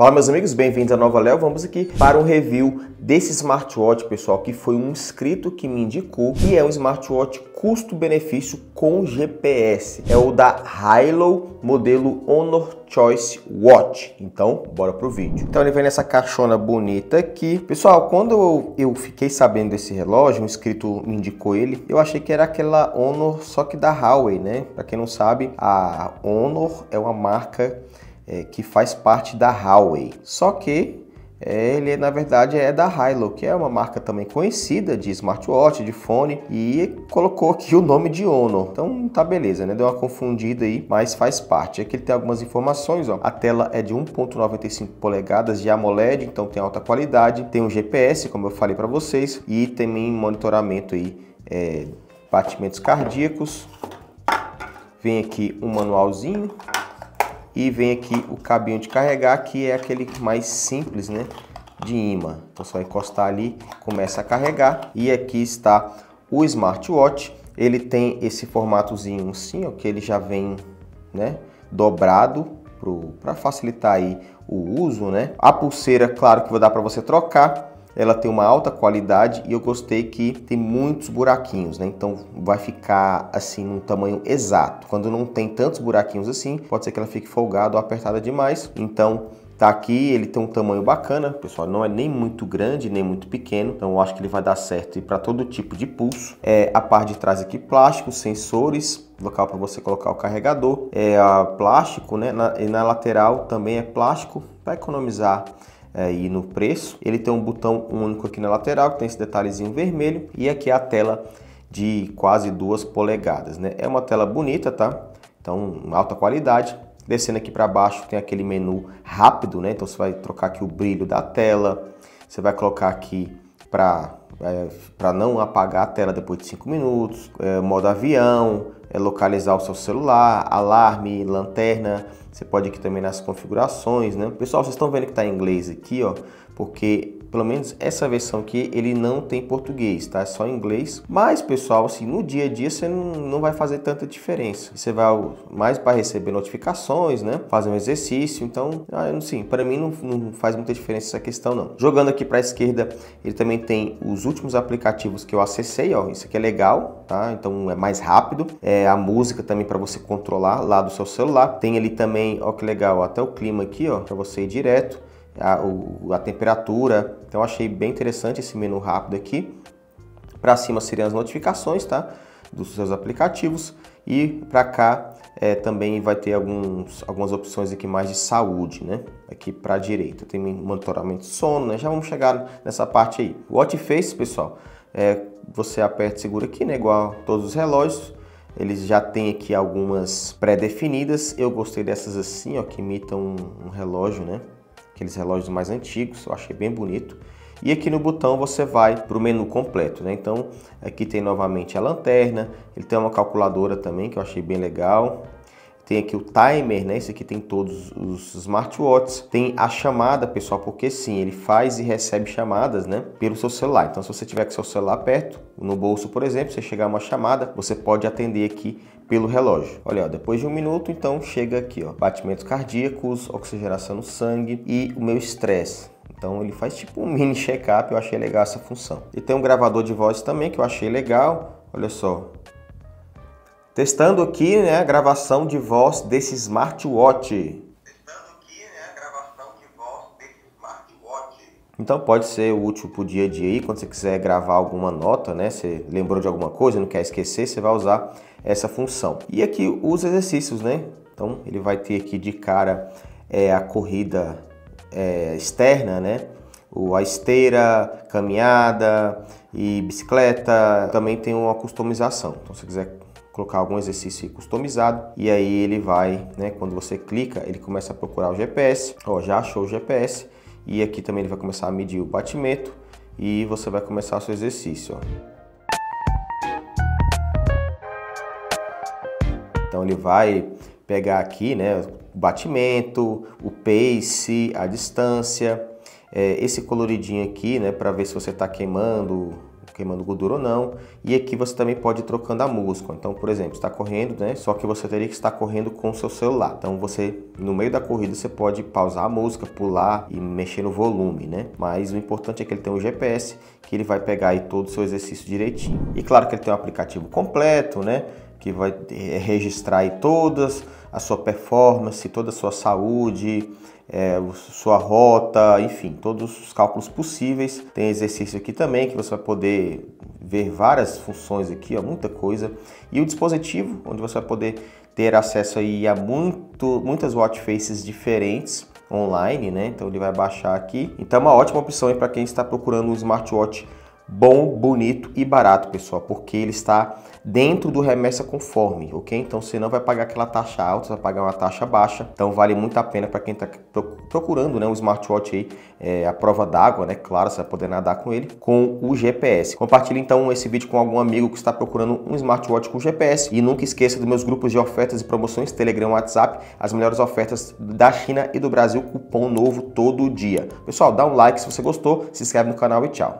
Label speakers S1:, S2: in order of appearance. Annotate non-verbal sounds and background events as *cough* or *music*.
S1: Fala meus amigos, bem-vindos à Nova Léo. Vamos aqui para um review desse smartwatch, pessoal, que foi um inscrito que me indicou e é um smartwatch custo-benefício com GPS. É o da Hilo, modelo Honor Choice Watch. Então, bora pro vídeo. Então ele vem nessa caixona bonita aqui. Pessoal, quando eu, eu fiquei sabendo desse relógio, um inscrito me indicou ele, eu achei que era aquela Honor só que da Huawei, né? Para quem não sabe, a Honor é uma marca é, que faz parte da Huawei. Só que é, ele na verdade é da Hilo, que é uma marca também conhecida de smartwatch, de fone, e colocou aqui *laughs* o nome de Ono. Então tá beleza, né? Deu uma confundida aí, mas faz parte. Aqui ele tem algumas informações, ó. A tela é de 1.95 polegadas de AMOLED, então tem alta qualidade, tem um GPS, como eu falei para vocês, e também monitoramento aí, é, batimentos cardíacos. Vem aqui um manualzinho e vem aqui o cabinho de carregar, que é aquele mais simples, né? De imã. Então só encostar ali, começa a carregar. E aqui está o smartwatch. Ele tem esse formatozinho assim, ó, que ele já vem, né? Dobrado para facilitar aí o uso, né? A pulseira, claro que vou dar para você trocar ela tem uma alta qualidade e eu gostei que tem muitos buraquinhos, né? Então vai ficar assim num tamanho exato. Quando não tem tantos buraquinhos assim, pode ser que ela fique folgada ou apertada demais. Então Tá aqui, ele tem um tamanho bacana, pessoal, não é nem muito grande, nem muito pequeno, então eu acho que ele vai dar certo e para todo tipo de pulso. É a parte de trás aqui plástico, sensores, local para você colocar o carregador, é a plástico, né? Na, e na lateral também é plástico para economizar é, e no preço. Ele tem um botão único aqui na lateral, que tem esse detalhezinho vermelho, e aqui é a tela de quase duas polegadas, né? É uma tela bonita, tá? Então, alta qualidade. Descendo aqui para baixo tem aquele menu rápido, né? Então você vai trocar aqui o brilho da tela, você vai colocar aqui para é, para não apagar a tela depois de 5 minutos, é, modo avião, é, localizar o seu celular, alarme, lanterna. Você pode aqui também nas configurações, né? Pessoal, vocês estão vendo que está em inglês aqui, ó, porque pelo menos essa versão aqui, ele não tem português, tá? É só inglês. Mas, pessoal, assim, no dia a dia você não, não vai fazer tanta diferença. Você vai mais para receber notificações, né? Fazer um exercício. Então, assim, ah, para mim não, não faz muita diferença essa questão, não. Jogando aqui para a esquerda, ele também tem os últimos aplicativos que eu acessei, ó. Isso aqui é legal, tá? Então é mais rápido. É a música também para você controlar lá do seu celular. Tem ali também, ó que legal, até o clima aqui, ó, para você ir direto a, o, a temperatura. Então achei bem interessante esse menu rápido aqui. Para cima seriam as notificações, tá? Dos seus aplicativos e para cá é, também vai ter alguns, algumas opções aqui mais de saúde, né? Aqui para a direita tem monitoramento de sono, né? Já vamos chegar nessa parte aí. Watch Face, pessoal, é, você aperta e segura aqui, né? Igual todos os relógios. Eles já tem aqui algumas pré-definidas. Eu gostei dessas assim, ó, que imitam um, um relógio, né? aqueles relógios mais antigos, eu achei bem bonito. E aqui no botão você vai para o menu completo, né? Então aqui tem novamente a lanterna, ele tem uma calculadora também que eu achei bem legal, tem aqui o timer, né? Esse aqui tem todos os smartwatches, tem a chamada, pessoal, porque sim, ele faz e recebe chamadas, né, pelo seu celular. Então, se você tiver com seu celular perto, no bolso, por exemplo, você chegar uma chamada, você pode atender aqui pelo relógio. Olha, ó, depois de um minuto, então chega aqui, ó, batimentos cardíacos, oxigenação no sangue e o meu estresse. Então ele faz tipo um *laughs* mini check-up, eu achei legal essa função. E tem um gravador de voz também que eu achei legal. Olha só, Testando aqui né, a gravação de voz desse smartwatch. Testando aqui né, a gravação de voz desse smartwatch. Então pode ser útil para o dia a dia aí, quando você quiser gravar alguma nota, né? Você lembrou de alguma coisa, não quer esquecer, você vai usar essa função. E aqui os exercícios, né? Então ele vai ter aqui de cara é, a corrida é, externa, né? a esteira, caminhada e bicicleta. Também tem uma customização. Então, se você quiser colocar algum exercício customizado e aí ele vai, né, quando você clica, ele começa a procurar o GPS. Ó, já achou o GPS e aqui também ele vai começar a medir o batimento e você vai começar o seu exercício. Ó. Então ele vai pegar aqui, né, o batimento, o pace, a distância, é, esse coloridinho aqui, né, para ver se você está queimando, queimando gordura ou não. E aqui você também pode ir trocando a música. Então, por exemplo, está correndo, né? Só que você teria que estar correndo com o seu celular. Então, você no meio da corrida você pode pausar a música, pular e mexer no volume, né? Mas o importante é que ele tem um GPS que ele vai pegar aí todo o seu exercício direitinho. E claro que ele tem um aplicativo completo, né? Que vai é, registrar aí todas a sua performance, toda a sua saúde, é, sua rota, enfim, todos os cálculos possíveis. Tem exercício aqui também que você vai poder ver várias funções aqui, ó, muita coisa. E o dispositivo, onde você vai poder ter acesso aí a muito, muitas watch faces diferentes online, né? Então ele vai baixar aqui. Então é uma ótima opção para quem está procurando um smartwatch bom, bonito e barato, pessoal, porque ele está dentro do remessa conforme, ok? Então você não vai pagar aquela taxa alta, você vai pagar uma taxa baixa. Então vale muito a pena para quem está procurando né, um smartwatch aí, é, a prova d'água, né? Claro, você vai poder nadar com ele, com o GPS. Compartilhe então esse vídeo com algum amigo que está procurando um smartwatch com GPS e nunca esqueça dos meus grupos de ofertas e promoções, Telegram, WhatsApp, as melhores ofertas da China e do Brasil, cupom novo todo dia. Pessoal, dá um like se você gostou, se inscreve no canal e tchau.